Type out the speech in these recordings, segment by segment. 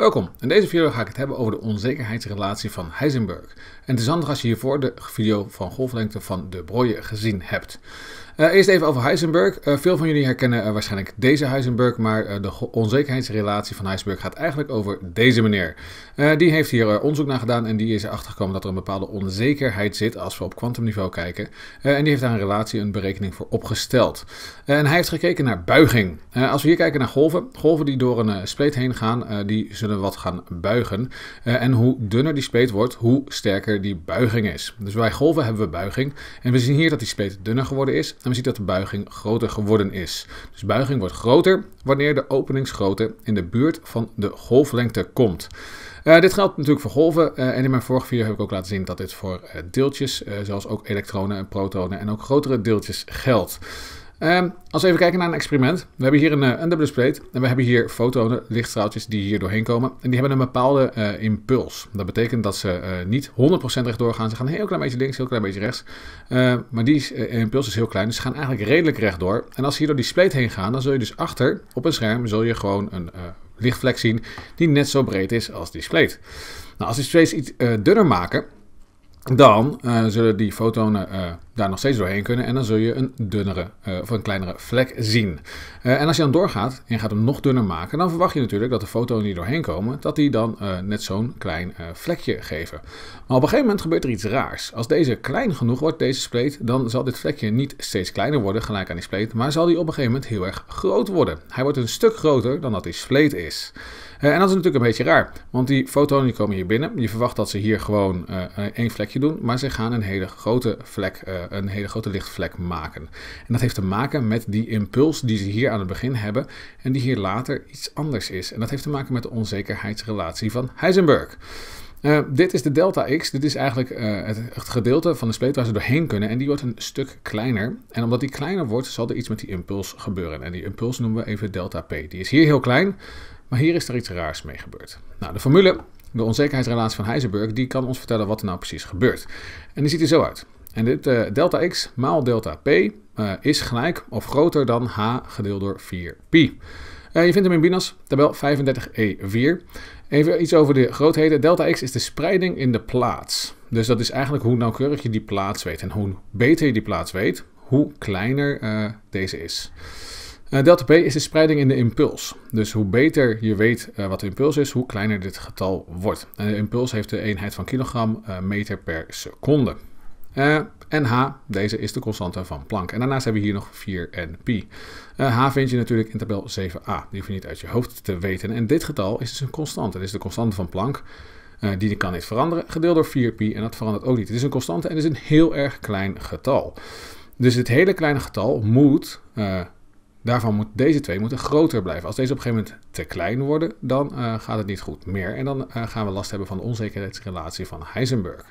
Welkom, in deze video ga ik het hebben over de onzekerheidsrelatie van Heisenberg. En het is handig als je hiervoor de video van golflengte van de Broye gezien hebt. Eh, eerst even over Heisenberg. Eh, veel van jullie herkennen eh, waarschijnlijk deze Heisenberg, maar de onzekerheidsrelatie van Heisenberg gaat eigenlijk over deze meneer. die heeft hier onderzoek naar gedaan en die is erachter gekomen dat er een bepaalde onzekerheid zit als we op kwantumniveau kijken. en die heeft daar een relatie, een berekening voor opgesteld. en hij heeft gekeken naar buiging. als we hier kijken naar golven, golven die door een spleet heen gaan, die zullen kunnen wat gaan buigen. Eh, en hoe dunner die spleet wordt, hoe sterker die buiging is. Dus bij golven hebben we buiging. En we zien hier dat die spleet dunner geworden is. En we zien dat de buiging groter geworden is. Dus buiging wordt groter wanneer de openingsgrootte in de buurt van de golflengte komt. Eh, dit geldt natuurlijk voor golven. Eh, en in mijn vorige video heb ik ook laten zien dat dit voor deeltjes, zoals ook elektronen en protonen en ook grotere deeltjes geldt. Ehm, als we even kijken naar een experiment. We hebben hier eh, een, dubbele spleet en we hebben hier fotonen, lichtstraaltjes die hier doorheen komen. En die hebben een bepaalde eh, impuls. Dat betekent dat ze eh, niet 100% rechtdoor gaan. Ze gaan een heel klein beetje links, heel klein beetje rechts. Ehm, maar die impuls is heel klein, dus ze gaan eigenlijk redelijk rechtdoor. En als ze hier door die spleet heen gaan, dan zul je dus achter op een scherm zul je gewoon een lichtvlek zien die net zo breed is als die spleet. Nou, als die spleet iets dunner maken, dan zullen die fotonen daar nog steeds doorheen kunnen. En dan zul je een dunnere eh, of een kleinere vlek zien. Eh, en als je dan doorgaat en je gaat hem nog dunner maken, dan verwacht je natuurlijk dat de fotonen die doorheen komen, dat die dan eh, net zo'n klein vlekje geven. Maar op een gegeven moment gebeurt er iets raars. Als deze klein genoeg wordt, deze spleet, dan zal dit vlekje niet steeds kleiner worden, gelijk aan die spleet, maar zal die op een gegeven moment heel erg groot worden. Hij wordt een stuk groter dan dat die spleet is. en dat is natuurlijk een beetje raar, want die fotonen die komen hier binnen. Je verwacht dat ze hier gewoon één vlekje doen, maar ze gaan een hele grote vlek een hele grote lichtvlek maken. En dat heeft te maken met die impuls die ze hier aan het begin hebben en die hier later iets anders is. En dat heeft te maken met de onzekerheidsrelatie van Heisenberg. Eh, dit is de delta x. Dit is eigenlijk eh, het, het, gedeelte van de spleet waar ze doorheen kunnen. En die wordt een stuk kleiner. En omdat die kleiner wordt, zal er iets met die impuls gebeuren. En die impuls noemen we even delta p. Die is hier heel klein, maar hier is er iets raars mee gebeurd. Nou, de formule, de onzekerheidsrelatie van Heisenberg, die kan ons vertellen wat er nou precies gebeurt. En die ziet er zo uit. En dit uh, delta x maal delta p eh, is gelijk of groter dan h gedeeld door 4pi. Eh, je vindt hem in Binas, tabel 35e4. E Even iets over de grootheden. Delta x is de spreiding in de plaats. Dus dat is eigenlijk hoe nauwkeurig je die plaats weet. En hoe beter je die plaats weet, hoe kleiner deze is. delta p is de spreiding in de impuls. Dus hoe beter je weet wat de impuls is, hoe kleiner dit getal wordt. En de impuls heeft de eenheid van kilogram meter per seconde. Eh, en H, deze is de constante van Planck. En daarnaast hebben we hier nog 4 en pi. Eh, H vind je natuurlijk in tabel 7a. Die hoef je niet uit je hoofd te weten. En dit getal is dus een constante. Dit is de constante van Planck. Uh, die kan niet veranderen, gedeeld door 4pi. En dat verandert ook niet. Het is een constante en het is een heel erg klein getal. Dus dit hele kleine getal moet Daarvan moeten deze twee moeten groter blijven. Als deze op een gegeven moment te klein worden, dan eh, gaat het niet goed meer. En dan eh, gaan we last hebben van de onzekerheidsrelatie van Heisenberg.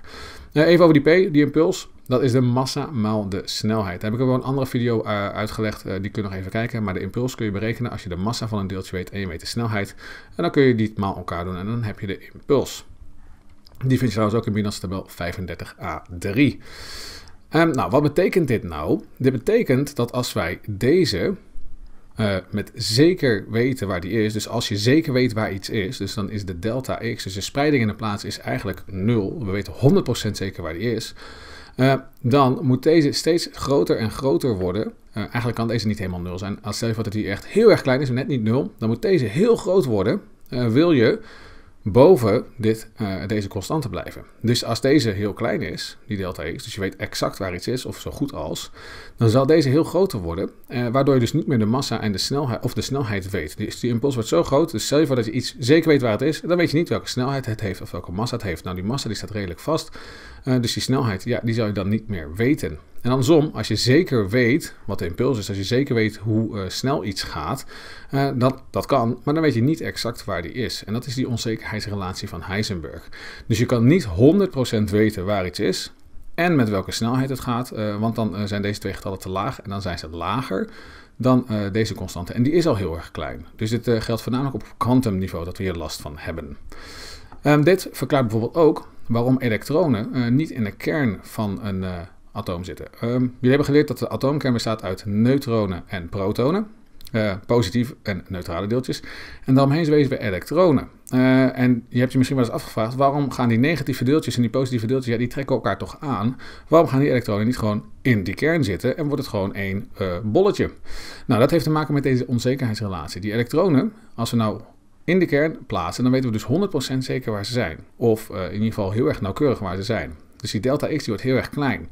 Eh, even over die P, die impuls. Dat is de massa maal de snelheid. heb ik er wel een andere video uitgelegd. die kun je nog even kijken. Maar de impuls kun je berekenen als je de massa van een deeltje weet en je weet de snelheid. En dan kun je die maal elkaar doen en dan heb je de impuls. Die vind je trouwens ook in Binance tabel 35a3. Um, ehm, nou, wat betekent dit nou? Dit betekent dat als wij deze eh, met zeker weten waar die is. Dus als je zeker weet waar iets is, dus dan is de delta x, dus de spreiding in de plaats is eigenlijk 0. We weten 100% zeker waar die is. Eh, dan moet deze steeds groter en groter worden. Eh, eigenlijk kan deze niet helemaal nul zijn. Als stel je voor dat die echt heel erg klein is, maar net niet nul, dan moet deze heel groot worden. wil je boven dit, uh, deze constante blijven. Dus als deze heel klein is, die delta x, dus je weet exact waar iets is, of zo goed als, dan zal deze heel groter worden, eh, waardoor je dus niet meer de massa en de snelheid, of de snelheid weet. Dus die impuls wordt zo groot, dus stel je voor dat je iets zeker weet waar het is, dan weet je niet welke snelheid het heeft of welke massa het heeft. Nou, die massa die staat redelijk vast, eh, dus die snelheid, ja, die zou je dan niet meer weten. En andersom, als je zeker weet wat de impuls is, als je zeker weet hoe eh, snel iets gaat, uh, dat, dat kan, maar dan weet je niet exact waar die is. En dat is die onzekerheidsrelatie van Heisenberg. Dus je kan niet 100% weten waar iets is en met welke snelheid het gaat, eh, want dan zijn deze twee getallen te laag en dan zijn ze lager dan deze constante. En die is al heel erg klein. Dus dit geldt voornamelijk op kwantumniveau dat we hier last van hebben. Ehm, dit verklaart bijvoorbeeld ook waarom elektronen niet in de kern van een atoom zitten. Um, jullie hebben geleerd dat de atoomkern bestaat uit neutronen en protonen. Uh, positief en neutrale deeltjes. En daaromheen wezen we elektronen. Eh, en je hebt je misschien wel eens afgevraagd, waarom gaan die negatieve deeltjes en die positieve deeltjes, ja, die trekken elkaar toch aan? Waarom gaan die elektronen niet gewoon in die kern zitten en wordt het gewoon één eh, bolletje? Nou, dat heeft te maken met deze onzekerheidsrelatie. Die elektronen, als we nou in de kern plaatsen, dan weten we dus 100% zeker waar ze zijn. Of in ieder geval heel erg nauwkeurig waar ze zijn. Dus die delta x die wordt heel erg klein.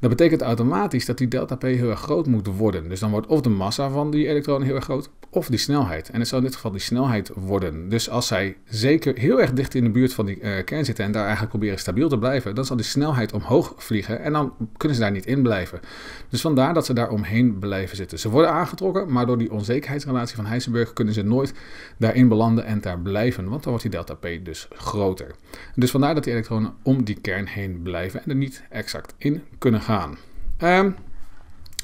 Dat betekent automatisch dat die delta P heel erg groot moet worden. Dus dan wordt of de massa van die elektronen heel erg groot, of die snelheid. En het zou in dit geval die snelheid worden. Dus als zij zeker heel erg dicht in de buurt van die eh, kern zitten en daar eigenlijk proberen stabiel te blijven, dan zal die snelheid omhoog vliegen en dan kunnen ze daar niet in blijven. Dus vandaar dat ze daar omheen blijven zitten. Ze worden aangetrokken, maar door die onzekerheidsrelatie van Heisenberg kunnen ze nooit daarin belanden en daar blijven, want dan wordt die delta P dus groter. Dus vandaar dat die elektronen om die kern heen blijven en er niet exact in kunnen gaan. Ehm,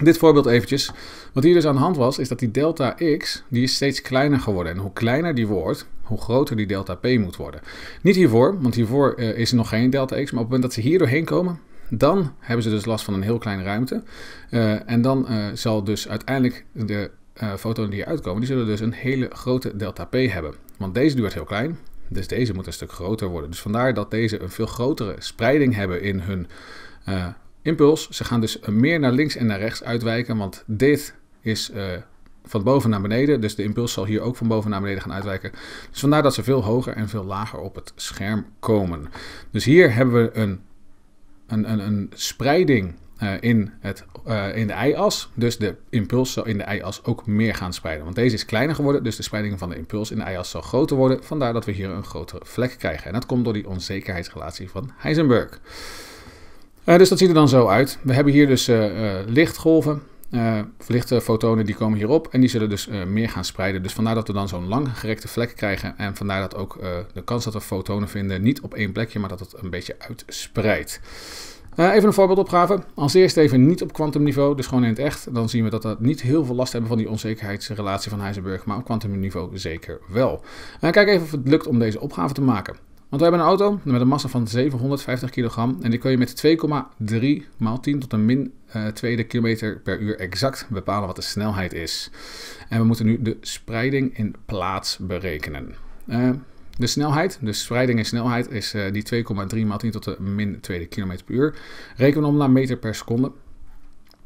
dit voorbeeld eventjes. Wat hier dus aan de hand was, is dat die delta x die is steeds kleiner geworden. En hoe kleiner die wordt, hoe groter die delta p moet worden. Niet hiervoor, want hiervoor eh, is er nog geen delta x. Maar op het moment dat ze hier doorheen komen, dan hebben ze dus last van een heel kleine ruimte. Eh, en dan eh, zal dus uiteindelijk de fotonen die eruit komen, die zullen dus een hele grote delta p hebben. Want deze duurt heel klein, dus deze moet een stuk groter worden. Dus vandaar dat deze een veel grotere spreiding hebben in hun impuls. Ze gaan dus eh, meer naar links en naar rechts uitwijken, want dit is eh, van boven naar beneden. Dus de impuls zal hier ook van boven naar beneden gaan uitwijken. Dus vandaar dat ze veel hoger en veel lager op het scherm komen. Dus hier hebben we een, een, een, een spreiding eh, in, het, in de y-as. Dus de impuls zal in de y-as ook meer gaan spreiden. Want deze is kleiner geworden, dus de spreiding van de impuls in de y-as zal groter worden. Vandaar dat we hier een grotere vlek krijgen. En dat komt door die onzekerheidsrelatie van Heisenberg. Eh, dus dat ziet er dan zo uit. We hebben hier dus eh, eh, lichtgolven. lichte fotonen die komen hierop en die zullen dus meer gaan spreiden. Dus vandaar dat we dan zo'n langgerekte vlek krijgen. En vandaar dat ook de kans dat we fotonen vinden niet op één plekje, maar dat het een beetje uitspreidt. even een voorbeeldopgave. Als eerst even niet op kwantumniveau, dus gewoon in het echt. Dan zien we dat we niet heel veel last hebben van die onzekerheidsrelatie van Heisenberg, maar op kwantumniveau zeker wel. Uh, kijk even of het lukt om deze opgave te maken. Want we hebben een auto met een massa van 750 kilogram en die kun je met 2,3 maal 10 tot de min uh, tweede kilometer per uur exact bepalen wat de snelheid is. En we moeten nu de spreiding in plaats berekenen. Eh, de snelheid, dus spreiding en snelheid, is eh, die 2,3 maal 10 tot de min tweede km per uur. Rekenen we om naar meter per seconde.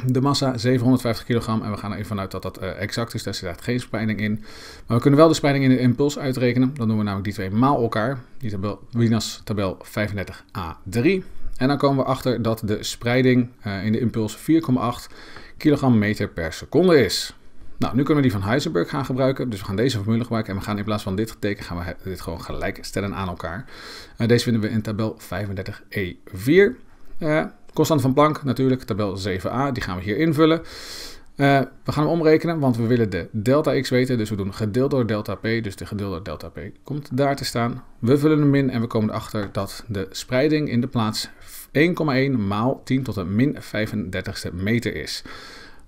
De massa 750 kilogram en we gaan er even vanuit dat dat eh, exact is. Daar zit geen spreiding in. Maar we kunnen wel de spreiding in de impuls uitrekenen. Dan doen we namelijk die twee maal elkaar. Die tabel, Winas tabel 35a3. En dan komen we achter dat de spreiding eh, in de impuls 4,8 kilogram meter per seconde is. Nou, nu kunnen we die van Heisenberg gaan gebruiken. Dus we gaan deze formule gebruiken. En we gaan in plaats van dit teken gaan we dit gewoon gelijk stellen aan elkaar. Eh, deze vinden we in tabel 35e4. Constant van Planck natuurlijk, tabel 7a, die gaan we hier invullen. Eh, we gaan hem omrekenen, want we willen de delta x weten. Dus we doen gedeeld door delta p, dus de gedeeld door delta p komt daar te staan. We vullen hem in en we komen erachter dat de spreiding in de plaats 1,1 maal 10 tot de min 35ste meter is.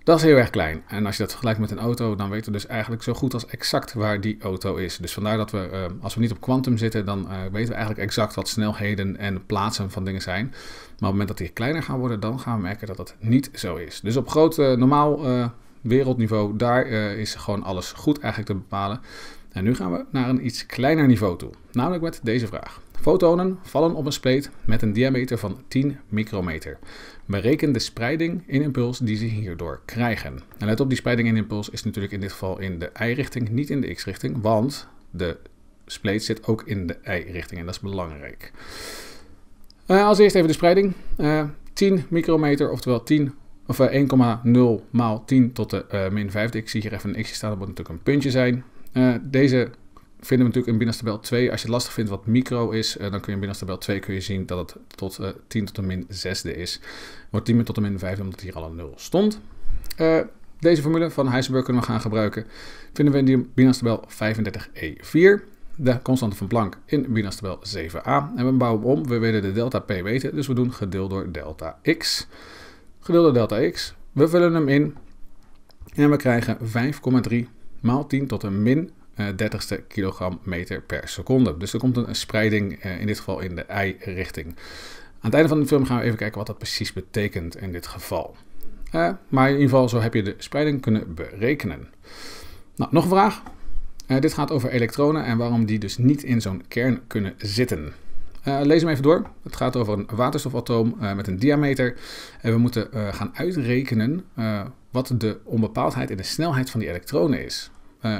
Dat is heel erg klein. En als je dat vergelijkt met een auto, dan weten we dus eigenlijk zo goed als exact waar die auto is. Dus vandaar dat we, eh, als we niet op kwantum zitten, dan eh, weten we eigenlijk exact wat snelheden en plaatsen van dingen zijn. Maar op het moment dat die kleiner gaan worden, dan gaan we merken dat dat niet zo is. Dus op groot, eh, normaal wereldniveau, daar is gewoon alles goed eigenlijk te bepalen. En nu gaan we naar een iets kleiner niveau toe, namelijk met deze vraag. Fotonen vallen op een spleet met een diameter van 10 micrometer. Bereken de spreiding in impuls die ze hierdoor krijgen. En let op, die spreiding in impuls is natuurlijk in dit geval in de y-richting, niet in de x-richting, want de spleet zit ook in de y-richting en dat is belangrijk. Eh, als eerst even de spreiding. 10 eh, micrometer, oftewel 10 of 1,0 eh, maal 10 tot de min 5. Ik zie hier even een x staan, dat moet natuurlijk een puntje zijn. deze vinden we natuurlijk in binnenste 2. Als je het lastig vindt wat micro is, eh, dan kun je in binnenste 2 kun je zien dat het tot uh, eh, 10 tot de min 6 is. Wordt 10 tot de min 5 omdat hier al een 0 stond. Uh, deze formule van Heisenberg kunnen we gaan gebruiken. Vinden we in die binnenste 35e4. E de constante van Planck in binnenste 7a. En we bouwen om. We willen de delta p weten, dus we doen gedeeld door delta x. Gedeeld door delta x. We vullen hem in. En we krijgen 5,3 maal 10 tot de min 30 eh, kilogram meter per seconde. Dus er komt een spreiding, eh, in dit geval in de y-richting. Aan het einde van de film gaan we even kijken wat dat precies betekent in dit geval. Eh, maar in ieder geval, zo heb je de spreiding kunnen berekenen. Nou, nog een vraag. dit gaat over elektronen en waarom die dus niet in zo'n kern kunnen zitten. lees hem even door. Het gaat over een waterstofatoom met een diameter. En we moeten gaan uitrekenen wat de onbepaaldheid in de snelheid van die elektronen is.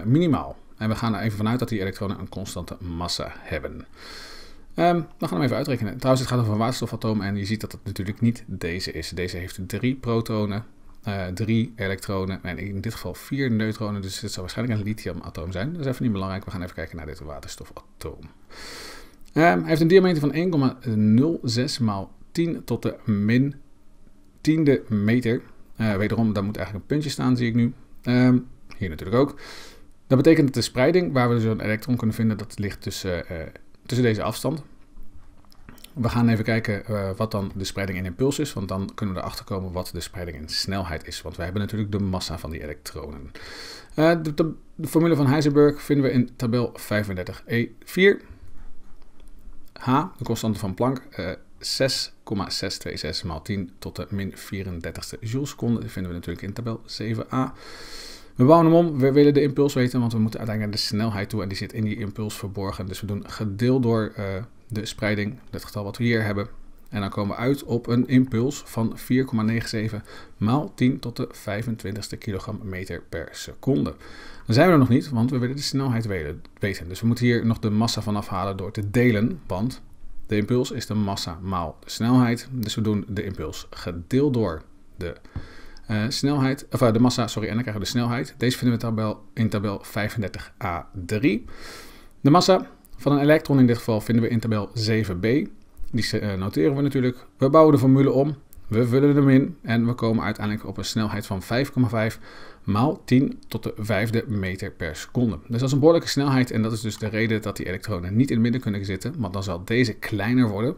minimaal. En we gaan er even vanuit dat die elektronen een constante massa hebben. Um, we gaan hem even uitrekenen. Trouwens, het gaat over een waterstofatoom en je ziet dat het natuurlijk niet deze is. Deze heeft drie protonen, uh, drie elektronen en in dit geval vier neutronen. Dus dit zou waarschijnlijk een lithiumatoom zijn. Dat is even niet belangrijk. We gaan even kijken naar dit waterstofatoom. Ehm, hij heeft een diameter van 1,06 maal 10 tot de min tiende meter. Eh, wederom, daar moet eigenlijk een puntje staan, zie ik nu. Ehm, hier natuurlijk ook. Dat betekent dat de spreiding waar we zo'n dus elektron kunnen vinden, dat ligt tussen, eh, tussen deze afstand. We gaan even kijken eh, wat dan de spreiding in impuls is, want dan kunnen we erachter komen wat de spreiding in snelheid is. Want we hebben natuurlijk de massa van die elektronen. Eh, de, de, formule van Heisenberg vinden we in tabel 35e4. E H, de constante van Planck, uh, 6,626 x 10 tot de min 34ste seconde, die vinden we natuurlijk in tabel 7a. We bouwen hem om, we willen de impuls weten, want we moeten uiteindelijk naar de snelheid toe en die zit in die impuls verborgen. Dus we doen gedeeld door eh, de spreiding, het getal wat we hier hebben. En dan komen we uit op een impuls van 4,97 maal 10 tot de 25ste kilogram meter per seconde. Dan zijn we er nog niet, want we willen de snelheid weten. Dus we moeten hier nog de massa van afhalen door te delen, want de impuls is de massa maal de snelheid. Dus we doen de impuls gedeeld door de eh, snelheid, of eh, de massa, sorry, en dan krijgen we de snelheid. Deze vinden we in tabel, in tabel 35a3. De massa van een elektron in dit geval vinden we in tabel 7b. Die eh, noteren we natuurlijk. We bouwen de formule om, we vullen hem in en we komen uiteindelijk op een snelheid van 5,5 maal 10 tot de vijfde meter per seconde. Dus dat is een behoorlijke snelheid en dat is dus de reden dat die elektronen niet in het midden kunnen zitten, want dan zal deze kleiner worden.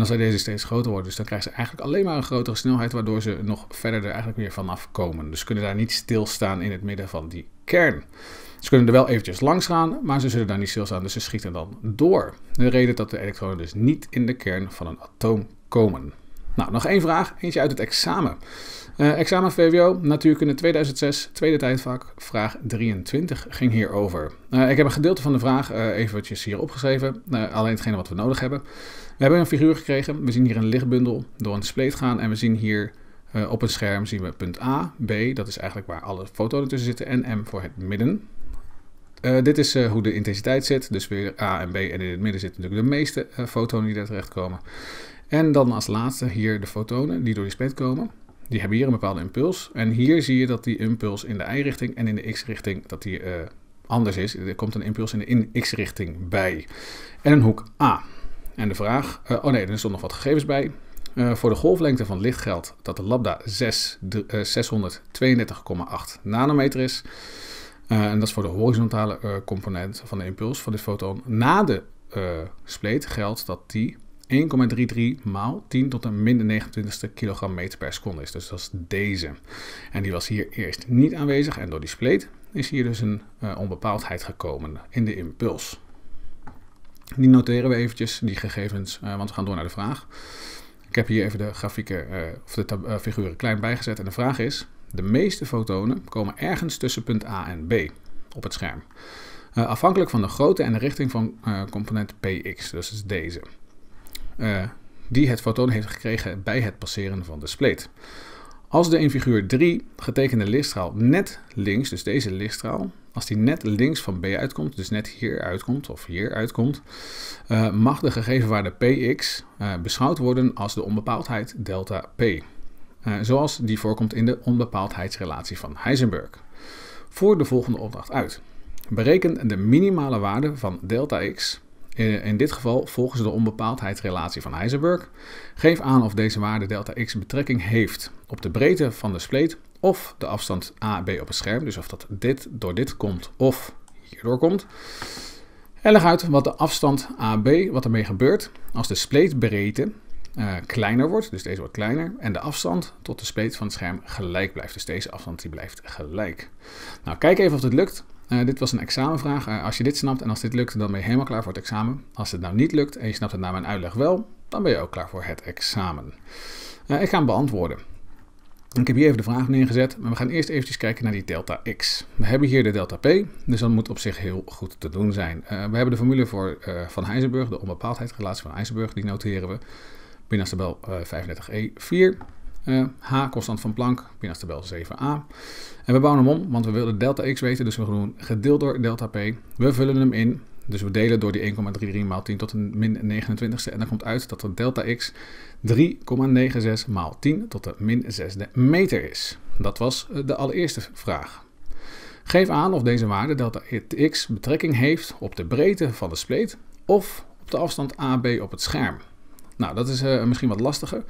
En als deze steeds groter worden. Dus dan krijgen ze eigenlijk alleen maar een grotere snelheid, waardoor ze nog verder er eigenlijk weer vanaf komen. Dus kunnen daar niet stilstaan in het midden van die kern. Ze kunnen er wel eventjes langs gaan, maar ze zullen daar niet stilstaan, dus ze schieten dan door. De reden dat de elektronen dus niet in de kern van een atoom komen. Nou, nog één vraag, eentje uit het examen. Eh, examen VWO, Natuurkunde 2006, tweede tijdvak, vraag 23 ging hierover. Uh, ik heb een gedeelte van de vraag uh, eventjes hier opgeschreven, alleen hetgene wat we nodig hebben. We hebben een figuur gekregen. We zien hier een lichtbundel door een spleet gaan en we zien hier eh, op een scherm zien we punt A, B, dat is eigenlijk waar alle fotonen tussen zitten, en M voor het midden. Eh, dit is eh, hoe de intensiteit zit, dus weer A en B en in het midden zitten natuurlijk de meeste fotonen die daar terechtkomen. En dan als laatste hier de fotonen die door die spleet komen. Die hebben hier een bepaalde impuls en hier zie je dat die impuls in de Y-richting en in de X-richting dat die anders is. Er komt een impuls in de in X-richting bij. En een hoek A. En de vraag, eh, oh nee, er stond nog wat gegevens bij. Eh, voor de golflengte van licht geldt dat de lambda 6, 632,8 nanometer is. Eh, en dat is voor de horizontale component van de impuls van dit foton Na de spleet geldt dat die 1,33 maal 10 tot de min 29ste kilogram meter per seconde is. Dus dat is deze. En die was hier eerst niet aanwezig en door die spleet is hier dus een onbepaaldheid gekomen in de impuls. Die noteren we eventjes, die gegevens, eh, want we gaan door naar de vraag. Ik heb hier even de grafieken eh, of de eh, figuren klein bijgezet. En de vraag is: de meeste fotonen komen ergens tussen punt A en B op het scherm. afhankelijk van de grootte en de richting van component px, dus is deze, die het fotoon heeft gekregen bij het passeren van de spleet. Als de in figuur 3 getekende lichtstraal net links, dus deze lichtstraal, als die net links van B uitkomt, dus net hier uitkomt of hier uitkomt, eh, mag de waarde px uh, beschouwd worden als de onbepaaldheid delta p. Eh, zoals die voorkomt in de onbepaaldheidsrelatie van Heisenberg. Voer de volgende opdracht uit. Bereken de minimale waarde van delta x, in dit geval volgens de onbepaaldheidsrelatie van Heisenberg. Geef aan of deze waarde delta x betrekking heeft op de breedte van de spleet of de afstand AB op het scherm, dus of dat dit door dit komt of hierdoor komt. En leg uit wat de afstand AB, wat ermee gebeurt als de spleetbreedte eh, kleiner wordt, dus deze wordt kleiner, en de afstand tot de spleet van het scherm gelijk blijft. Dus deze afstand die blijft gelijk. Nou, kijk even of dit lukt. Eh, dit was een examenvraag. Eh, als je dit snapt en als dit lukt, dan ben je helemaal klaar voor het examen. Als het nou niet lukt en je snapt het na mijn uitleg wel, dan ben je ook klaar voor het examen. ik ga hem beantwoorden. Ik heb hier even de vraag neergezet, maar we gaan eerst eventjes kijken naar die delta x. We hebben hier de delta p, dus dat moet op zich heel goed te doen zijn. Eh, we hebben de formule voor eh, van Heisenberg, de onbepaaldheidsrelatie van Heisenberg, die noteren we. Pinastabel 35e4, eh, e h constant van Planck, Pinastabel 7a. En we bouwen hem om, want we willen delta x weten, dus we doen gedeeld door delta p. We vullen hem in dus we delen door die 1,33 maal 10 tot de min 29ste. En dan komt uit dat de delta x 3,96 maal 10 tot de min 6e meter is. Dat was eh, de allereerste vraag. Geef aan of deze waarde delta x betrekking heeft op de breedte van de spleet of op de afstand AB op het scherm. Nou, dat is eh, misschien wat lastiger.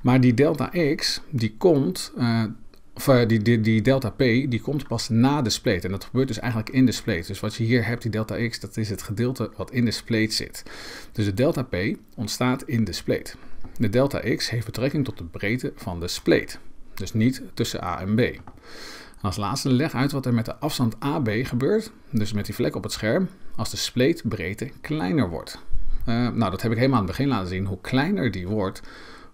Maar die delta x, die komt eh, of, eh, die, die, die delta P, die komt pas na de spleet. En dat gebeurt dus eigenlijk in de spleet. Dus wat je hier hebt, die delta X, dat is het gedeelte wat in de spleet zit. Dus de delta P ontstaat in de spleet. De delta X heeft betrekking tot de breedte van de spleet. Dus niet tussen A en B. En als laatste leg uit wat er met de afstand AB gebeurt, dus met die vlek op het scherm, als de spleetbreedte kleiner wordt. Eh, nou, dat heb ik helemaal aan het begin laten zien. Hoe kleiner die wordt,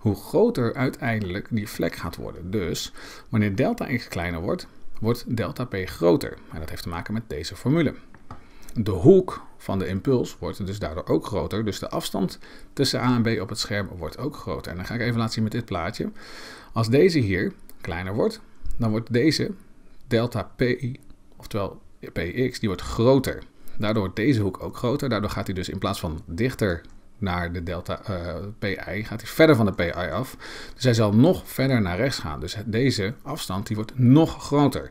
hoe groter uiteindelijk die vlek gaat worden. Dus wanneer delta x kleiner wordt, wordt delta p groter. En dat heeft te maken met deze formule. De hoek van de impuls wordt dus daardoor ook groter. Dus de afstand tussen A en B op het scherm wordt ook groter. En dan ga ik even laten zien met dit plaatje. Als deze hier kleiner wordt, dan wordt deze delta p, oftewel px, die wordt groter. Daardoor wordt deze hoek ook groter. Daardoor gaat hij dus in plaats van dichter naar de delta eh, PI, gaat hij verder van de PI af. Dus hij zal nog verder naar rechts gaan. Dus deze afstand die wordt nog groter.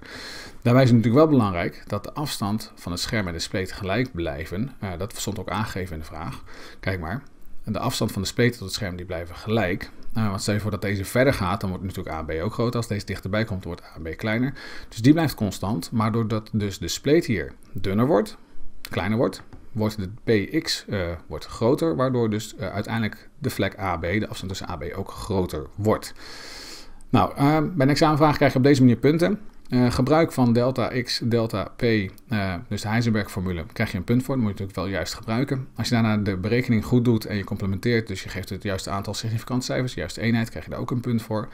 Daarbij is het natuurlijk wel belangrijk dat de afstand van het scherm en de spleet gelijk blijven. Eh, dat stond ook aangegeven in de vraag. Kijk maar, de afstand van de spleet tot het scherm die blijven gelijk. Eh, want stel je voor dat deze verder gaat, dan wordt natuurlijk AB ook groter. Als deze dichterbij komt, wordt AB kleiner. Dus die blijft constant. Maar doordat dus de spleet hier dunner wordt, kleiner wordt, wordt de px eh, wordt groter, waardoor dus eh, uiteindelijk de vlek AB, de afstand tussen AB, ook groter wordt. Nou, ehm, bij een examenvraag krijg je op deze manier punten. Eh, gebruik van delta x, delta p, eh, dus de Heisenberg-formule, krijg je een punt voor. Dat moet je natuurlijk wel juist gebruiken. Als je daarna de berekening goed doet en je complementeert, dus je geeft het juiste aantal cijfers, de juiste eenheid, krijg je daar ook een punt voor.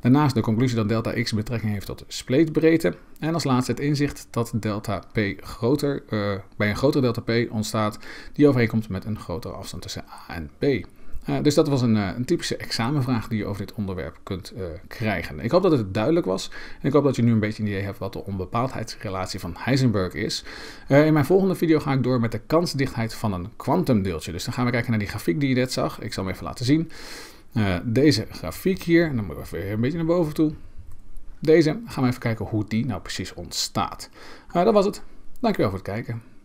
Daarnaast de conclusie dat delta x betrekking heeft tot spleetbreedte. En als laatste het inzicht dat delta p groter, eh, bij een grotere delta p ontstaat, die overeenkomt met een grotere afstand tussen a en b. Eh, dus dat was een, eh, een, typische examenvraag die je over dit onderwerp kunt eh, krijgen. Ik hoop dat het duidelijk was. En ik hoop dat je nu een beetje een idee hebt wat de onbepaaldheidsrelatie van Heisenberg is. in mijn volgende video ga ik door met de kansdichtheid van een kwantumdeeltje. Dus dan gaan we kijken naar die grafiek die je net zag. Ik zal hem even laten zien. deze grafiek hier. En dan moet ik even een beetje naar boven toe. Deze. Gaan we even kijken hoe die nou precies ontstaat. dat was het. Dankjewel voor het kijken.